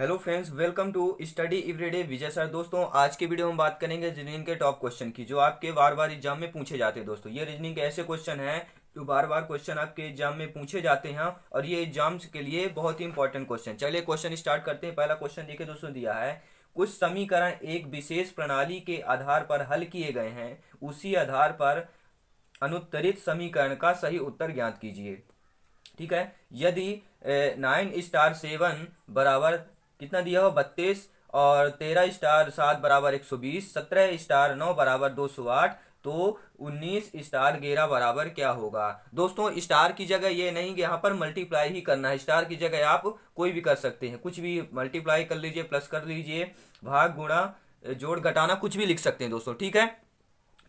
hello friends welcome to study everyday Vijay sir दोस्तों आज की वीडियो में बात करेंगे रीजनिंग के टॉप क्वेश्चन की जो आपके बार बार एग्जाम में पूछे जाते हैं दोस्तों ये रीजनिंग के ऐसे क्वेश्चन हैं जो बार बार क्वेश्चन आपके एग्जाम में पूछे जाते हैं और ये एग्जाम्स के लिए बहुत ही इंपॉर्टेंट क्वेश्चन चलिए क्वेश्चन स्टार्ट करते हैं पहला क्वेश्चन देखिए दोस्तों दिया है कुछ समीकरण एक विशेष प्रणाली के आधार पर हल किए गए हैं उसी आधार पर अनुत्तरित समीकरण का सही उत्तर ज्ञात कीजिए ठीक है यदि नाइन स्टार सेवन बराबर कितना दिया हो बत्तीस और तेरह स्टार सात बराबर एक सौ बीस सत्रह स्टार नौ बराबर दो सौ आठ तो उन्नीस स्टार ग्यारह बराबर क्या होगा दोस्तों स्टार की जगह ये नहीं कि यहाँ पर मल्टीप्लाई ही करना है स्टार की जगह आप कोई भी कर सकते हैं कुछ भी मल्टीप्लाई कर लीजिए प्लस कर लीजिए भाग गुणा जोड़ घटाना कुछ भी लिख सकते हैं दोस्तों ठीक है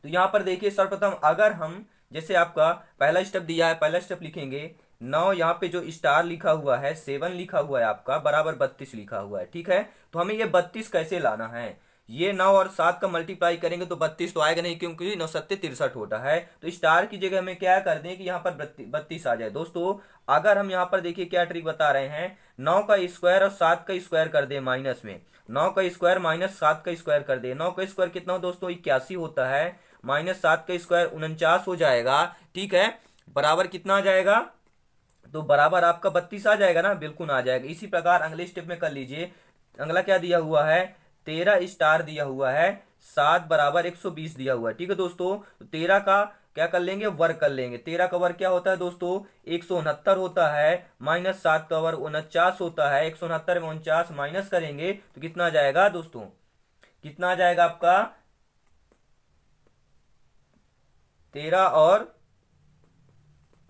तो यहाँ पर देखिए सर्वप्रथम अगर हम जैसे आपका पहला स्टेप दिया है पहला स्टेप लिखेंगे नौ यहाँ पे जो स्टार लिखा हुआ है सेवन लिखा हुआ है आपका बराबर बत्तीस लिखा हुआ है ठीक है तो हमें ये बत्तीस कैसे लाना है ये नौ और सात का मल्टीप्लाई करेंगे तो बत्तीस तो आएगा नहीं क्योंकि नौ सत्य तिरसठ होता है तो स्टार की जगह हमें क्या कर दें कि यहाँ पर बत्तीस आ जाए दोस्तों अगर हम यहाँ पर देखिए क्या ट्रिक बता रहे हैं नौ का स्क्वायर और सात का स्क्वायर कर दे माइनस में नौ का स्क्वायर माइनस सात का स्क्वायर कर दे नौ का स्क्वायर कितना हो दोस्तों इक्यासी होता है माइनस सात का स्क्वायर उनचास हो जाएगा ठीक है बराबर कितना आ जाएगा तो बराबर आपका बत्तीस आ जाएगा ना बिल्कुल आ जाएगा इसी प्रकार अगले स्टेप में कर लीजिए अगला क्या दिया हुआ है तेरह स्टार दिया हुआ है सात बराबर एक सौ बीस दिया हुआ है ठीक है दोस्तों तो तेरह का क्या कर लेंगे वर्ग कर लेंगे तेरह का वर्ग क्या होता है दोस्तों एक सौ उनहत्तर होता है माइनस सात का वर्ग उनचास होता है एक सौ उनहत्तर में उनचास माइनस करेंगे तो कितना आ जाएगा दोस्तों कितना आ जाएगा आपका तेरह और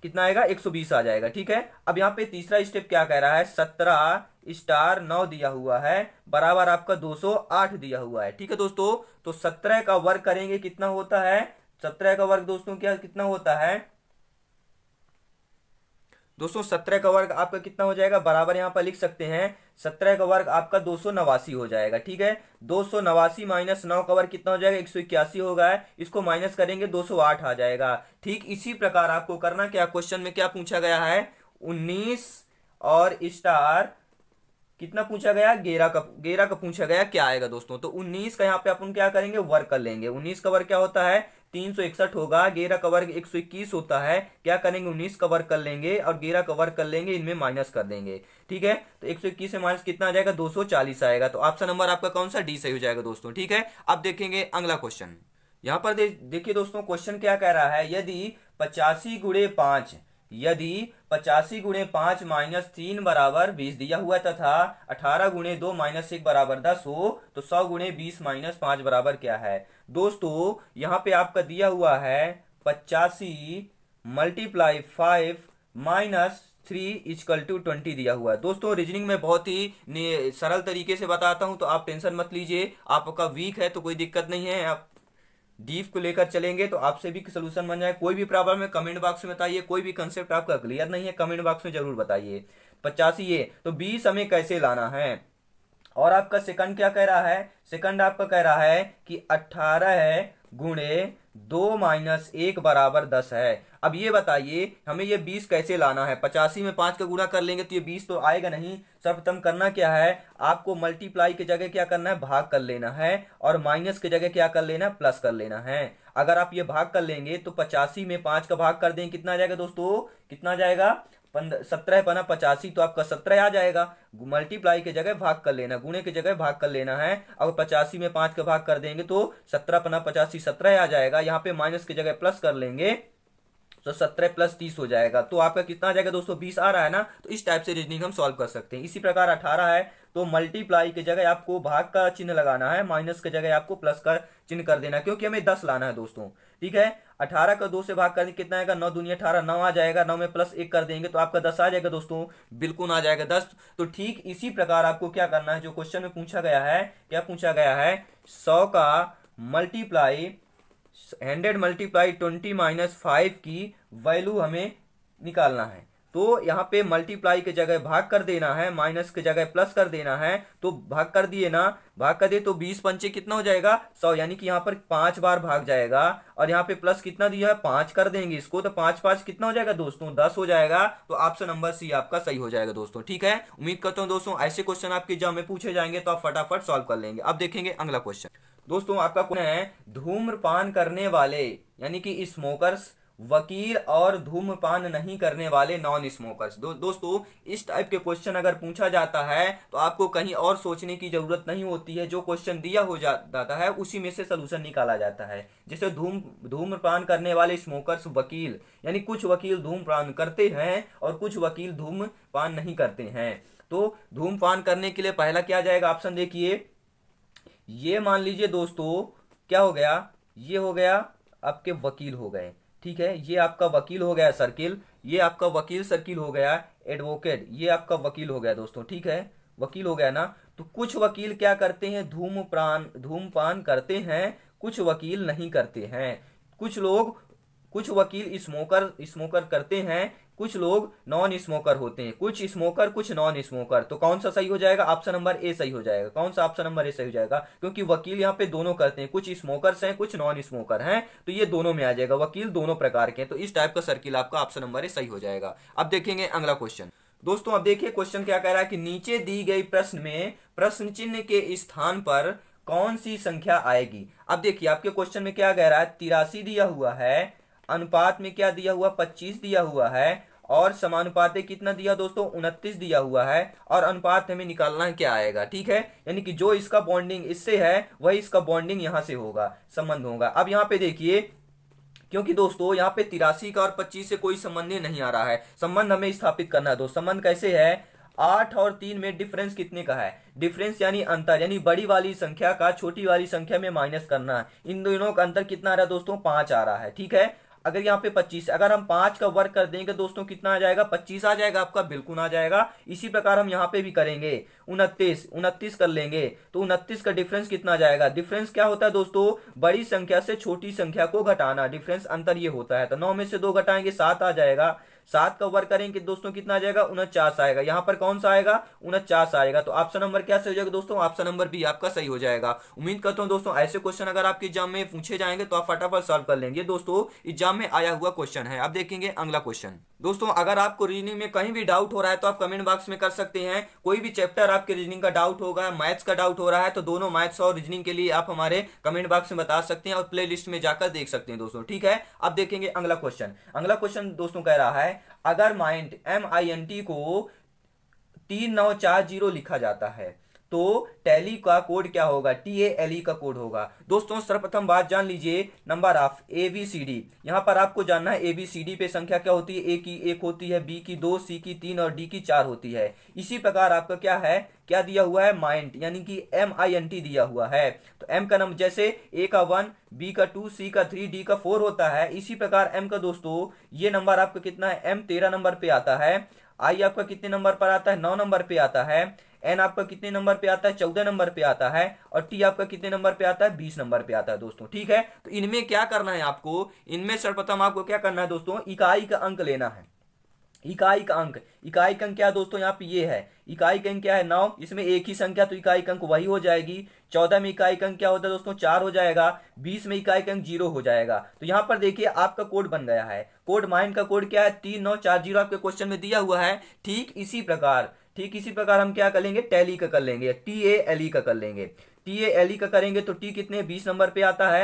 कितना आएगा 120 आ जाएगा ठीक है अब यहाँ पे तीसरा स्टेप क्या कह रहा है 17 स्टार 9 दिया हुआ है बराबर आपका 208 दिया हुआ है ठीक है दोस्तों तो 17 का वर्ग करेंगे कितना होता है 17 का वर्ग दोस्तों क्या कितना होता है दोस्तों सत्रह का वर्ग आपका कितना हो जाएगा बराबर यहाँ पर लिख सकते हैं सत्रह का वर्ग आपका दो सौ नवासी हो जाएगा ठीक है दो सौ नवासी माइनस नौ का वर्ग कितना हो जाएगा एक सौ इक्यासी होगा इसको माइनस करेंगे दो सौ आठ आ जाएगा ठीक इसी प्रकार आपको करना क्या क्वेश्चन में क्या पूछा गया है उन्नीस और स्टार कितना पूछा गया गेरा का गेरा का पूछा गया क्या आएगा दोस्तों तो उन्नीस का यहाँ पे अपन क्या करेंगे वर्ग कर लेंगे उन्नीस का वर्ग क्या होता है तीन सौ इकसठ होगा गेरा कवर एक सौ इक्कीस होता है क्या करेंगे उन्नीस कवर कर लेंगे और गेरा कवर कर लेंगे इनमें माइनस कर देंगे ठीक है तो एक सौ इक्कीस में माइनस कितना आ जाएगा दो सौ चालीस आएगा तो ऑप्शन नंबर आपका कौन सा डी सही हो जाएगा दोस्तों ठीक है अब देखेंगे अगला क्वेश्चन यहाँ पर देखिए दोस्तों क्वेश्चन क्या कह रहा है यदि पचासी गुड़े पांच यदि पचासी गुणे पांच माइनस तीन बराबर बीस दिया हुआ तथा अठारह गुणे दो माइनस एक बराबर दस हो तो सौ गुणे बीस माइनस पांच बराबर क्या है दोस्तों यहाँ पे आपका दिया हुआ है पचासी multiply five minus three equal to twenty दिया हुआ है दोस्तों रीजनिंग में बहुत ही सरल तरीके से बताता हूं तो आप टेंशन मत लीजिए आपका वीक है तो कोई दिक्कत नहीं है आप डीफ को लेकर चलेंगे तो आपसे भी सोल्यूशन बन जाए कोई भी प्रॉब्लम है कमेंट बॉक्स में बताइए कोई भी कंसेप्ट आपका क्लियर नहीं है कमेंट बॉक्स में जरूर बताइए पचासी ये तो बीस हमें कैसे लाना है और आपका सेकंड क्या कह रहा है सेकंड आपका कह रहा है कि अट्ठारह है गुणे दो माइनस एक बराबर दस है अब ये बताइए हमें ये बीस कैसे लाना है पचासी में पांच का गुणा कर लेंगे तो ये बीस तो आएगा नहीं सर्वप्रथम करना क्या है आपको मल्टीप्लाई की जगह क्या करना है भाग कर लेना है और माइनस की जगह क्या कर लेना है प्लस कर लेना है अगर आप ये भाग कर लेंगे तो पचासी में पांच का भाग कर देंगे कितना आ जाएगा दोस्तों कितना आ जाएगा सत्रह पना पचासी तो आपका सत्रह आ जाएगा मल्टीप्लाई के जगह भाग कर लेना गुणे के जगह भाग कर लेना है और पचासी में पांच का भाग कर देंगे तो सत्रह पना पचासी सत्रह आ जाएगा यहाँ पे माइनस की जगह प्लस कर लेंगे तो सत्रह प्लस तीस हो जाएगा तो आपका कितना आ जाएगा दोस्तों बीस आ रहा है ना तो इस टाइप से रीजनिंग हम सॉल्व कर सकते हैं इसी प्रकार अठारह है तो मल्टीप्लाई की जगह आपको भाग का चिन्ह लगाना है माइनस की जगह आपको प्लस का चिन्ह कर देना क्योंकि हमें दस लाना है दोस्तों ठीक है अठारह का दो से भाग करने कितना आएगा नौ दुनिया अठारह नौ आ जाएगा नौ में प्लस एक कर देंगे तो आपका दस आ जाएगा दोस्तों बिल्कुल आ जाएगा दस तो ठीक इसी प्रकार आपको क्या करना है जो क्वेश्चन में पूछा गया है क्या पूछा गया है सौ का multiply hundred multiply twenty minus five की वैल्यू हमें निकालना है तो यहाँ पे मल्टीप्लाई के जगह भाग कर देना है माइनस के जगह प्लस कर देना है तो भाग कर दिए ना भाग कर दे तो बीस पंचे कितना हो जाएगा सौ यानी कि यहाँ पर पांच बार भाग जाएगा और यहाँ पे प्लस कितना दिया है पांच कर देंगे इसको तो पांच पांच कितना हो जाएगा दोस्तों दस हो जाएगा तो ऑप्शन नंबर सी आपका सही हो जाएगा दोस्तों ठीक है उम्मीद करता हूँ दोस्तों ऐसे क्वेश्चन आपके एग्जाम में पूछे जाएंगे तो आप फटाफट सॉल्व कर लेंगे अब देखेंगे अगला क्वेश्चन दोस्तों आपका कौन है धूम्रपान करने वाले यानी कि स्मोकर्स वकील और धूम्रपान नहीं करने वाले नॉन स्मोकर्स दो, दोस्तों इस टाइप के क्वेश्चन अगर पूछा जाता है तो आपको कहीं और सोचने की जरूरत नहीं होती है जो क्वेश्चन दिया हो जाता है उसी में से सलूशन निकाला जाता है जैसे धूम धूम्रपान करने वाले स्मोकर्स वकील यानी कुछ वकील धूम्रपान करते हैं और कुछ वकील धूम्रपान नहीं करते हैं तो धूम्रपान करने के लिए पहला क्या जाएगा ऑप्शन देखिए ये मान लीजिए दोस्तों क्या हो गया ये हो गया आपके वकील हो गए ठीक है ये आपका वकील हो गया सर्किल ये आपका वकील सर्किल हो गया एडवोकेट ये आपका वकील हो गया दोस्तों ठीक है वकील हो गया ना तो कुछ वकील क्या करते हैं धूम धूमपान धूमपान करते हैं कुछ वकील नहीं करते हैं कुछ लोग कुछ वकील स्मोकर स्मोकर करते हैं कुछ लोग नॉन स्मोकर होते हैं कुछ स्मोकर कुछ नॉन स्मोकर तो कौन सा सही हो जाएगा ऑप्शन नंबर ए सही हो जाएगा कौन सा ऑप्शन नंबर ए सही हो जाएगा क्योंकि वकील यहाँ पे दोनों करते हैं कुछ स्मोकर्स हैं कुछ नॉन स्मोकर हैं तो ये दोनों में आ जाएगा वकील दोनों प्रकार के हैं तो इस टाइप का सर्किल आपका ऑप्शन नंबर ए सही हो जाएगा अब देखेंगे अगला क्वेश्चन दोस्तों अब देखिए क्वेश्चन क्या कह रहा है कि नीचे दी गई प्रश्न में प्रश्न चिन्ह के स्थान पर कौन सी संख्या आएगी अब देखिए आपके क्वेश्चन में क्या कह रहा है तिरासी दिया हुआ है अनुपात में क्या दिया हुआ पच्चीस दिया हुआ है और समानुपातिक कितना दिया दोस्तों उनतीस दिया हुआ है और अनुपात हमें निकालना क्या आएगा ठीक है यानी कि जो इसका बॉन्डिंग इससे है वही इसका बॉन्डिंग यहाँ से होगा संबंध होगा अब यहाँ पे देखिए क्योंकि दोस्तों यहाँ पे तिरासी का और पच्चीस से कोई संबंध नहीं आ रहा है संबंध हमें स्थापित करना है दोस्त संबंध कैसे है आठ और तीन में डिफरेंस कितने का है डिफरेंस यानी अंतर यानी बड़ी वाली संख्या का छोटी वाली संख्या में माइनस करना है इन दोनों का अंतर कितना आ रहा है दोस्तों पांच आ रहा है ठीक है अगर यहाँ पे पच्चीस अगर हम पांच का वर्क कर देंगे दोस्तों कितना आ जाएगा पच्चीस आ जाएगा आपका बिल्कुल आ जाएगा इसी प्रकार हम यहाँ पे भी करेंगे उनतीस उनतीस कर लेंगे तो उनतीस का डिफरेंस कितना आ जाएगा डिफरेंस क्या होता है दोस्तों बड़ी संख्या से छोटी संख्या को घटाना डिफरेंस अंतर ये होता है तो नौ में से दो घटाएंगे सात आ जाएगा सात का वर्ग करेंगे दोस्तों कितना आ जाएगा उनचास आएगा यहां पर कौन सा आएगा उनचास आएगा तो ऑप्शन नंबर क्या सही हो जाएगा दोस्तों ऑप्शन नंबर बी आपका सही हो जाएगा उम्मीद करता हूँ दोस्तों ऐसे क्वेश्चन अगर आपके एग्जाम में पूछे जाएंगे तो आप फटाफट सॉल्व कर लेंगे दोस्तों एग्जाम में आया हुआ क्वेश्चन है आप देखेंगे अगला क्वेश्चन दोस्तों अगर आपको रीजनिंग में कहीं भी डाउट हो रहा है तो आप कमेंट बॉक्स में कर सकते हैं कोई भी चैप्टर आपके रीजनिंग का डाउट होगा मैथ्स का डाउट हो रहा है तो दोनों मैथ्स और रीजनिंग के लिए आप हमारे कमेंट बॉक्स में बता सकते हैं और प्ले लिस्ट में जाकर देख सकते हैं दोस्तों ठीक है अब देखेंगे अगला क्वेश्चन अगला क्वेश्चन दोस्तों कह रहा है अगर mind M I N T को तीन नौ चार जीरो लिखा जाता है तो टैली का कोड क्या होगा टी ए एल ई का कोड होगा दोस्तों सर्वप्रथम बात जान लीजिए number of A B C D यहाँ पर आपको जानना है ए बी सी डी पे संख्या क्या होती है ए की एक होती है बी की दो सी की तीन और डी की चार होती है इसी प्रकार आपका क्या है क्या दिया हुआ है माइंड यानी कि एम आई एन टी दिया हुआ है तो एम का नंबर जैसे ए का वन बी का टू सी का थ्री डी का फोर होता है इसी प्रकार एम का दोस्तों ये नंबर आपका कितना है एम तेरह नंबर पे आता है आई आपका कितने नंबर पर आता है नौ नंबर पे आता है एन आपका कितने नंबर पे आता है चौदह नंबर पे आता है और टी आपका कितने नंबर पे आता है बीस नंबर पे आता है दोस्तों ठीक है तो इनमें क्या करना है आपको इनमें सर्वप्रथम आपको क्या करना है दोस्तों इकाई का अंक लेना है इकाई का अंक इकाई का अंक क्या दोस्तों यहाँ पे ये है इकाई का अंक क्या है नौ इसमें एक ही संख्या तो इकाई का अंक वही हो जाएगी चौदह में इकाई का अंक क्या होता है दोस्तों चार हो जाएगा बीस में इकाई का अंक जीरो हो जाएगा तो यहाँ पर देखिए आपका कोड बन गया है कोड माइंड का कोड क्या है तीन नौ चार जीरो आपके क्वेश्चन में दिया हुआ है ठीक इसी प्रकार ठीक इसी प्रकार हम क्या कर लेंगे टैली का कर लेंगे टी ए एल ई का कर लेंगे टी ए एल ई का करेंगे तो टी कितने बीस नंबर पे आता है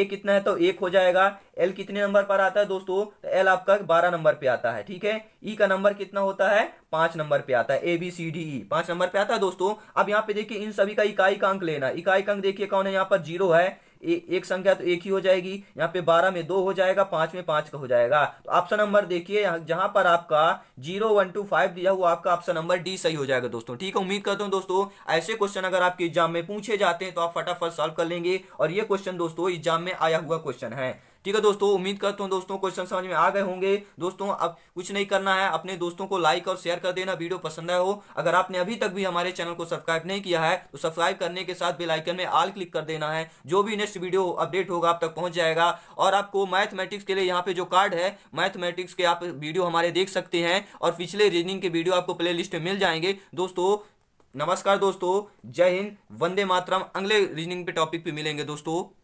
ए कितना है तो एक हो जाएगा एल कितने नंबर पर आता है दोस्तों तो एल आपका बारह नंबर पे आता है ठीक है ई e का नंबर कितना होता है पांच नंबर पे आता है ए बी सी डी ई पांच नंबर पे आता है दोस्तों अब यहाँ पे देखिए इन सभी का इकाई का अंक लेना इकाई का अंक देखिए कौन है यहाँ पर जीरो है एक संख्या तो एक ही हो जाएगी यहाँ पे बारह में दो हो जाएगा पांच में पांच का हो जाएगा तो ऑप्शन नंबर देखिए जहां पर आपका जीरो वन टू फाइव दिया हुआ आपका ऑप्शन नंबर डी सही हो जाएगा दोस्तों ठीक है उम्मीद करता हूँ दोस्तों ऐसे क्वेश्चन अगर आपके एग्जाम में पूछे जाते हैं तो आप फटाफट सॉल्व कर लेंगे और ये क्वेश्चन दोस्तों एग्जाम में आया हुआ क्वेश्चन है ठीक है दोस्तों उम्मीद करता हूँ दोस्तों क्वेश्चन समझ में आ गए होंगे दोस्तों अब कुछ नहीं करना है अपने दोस्तों को लाइक और शेयर कर देना वीडियो पसंद आया हो अगर आपने अभी तक भी हमारे चैनल को सब्सक्राइब नहीं किया है तो सब्सक्राइब करने के साथ बेलाइकन में आल क्लिक कर देना है जो भी नेक्स्ट वीडियो अपडेट होगा आप तक पहुंच जाएगा और आपको मैथमेटिक्स के लिए यहाँ पे जो कार्ड है मैथमेटिक्स के आप वीडियो हमारे देख सकते हैं और पिछले रीजनिंग के वीडियो आपको प्ले लिस्ट में मिल जाएंगे दोस्तों नमस्कार दोस्तों जय हिंद वंदे मातरम अगले रीजनिंग पे टॉपिक पे मिलेंगे दोस्तों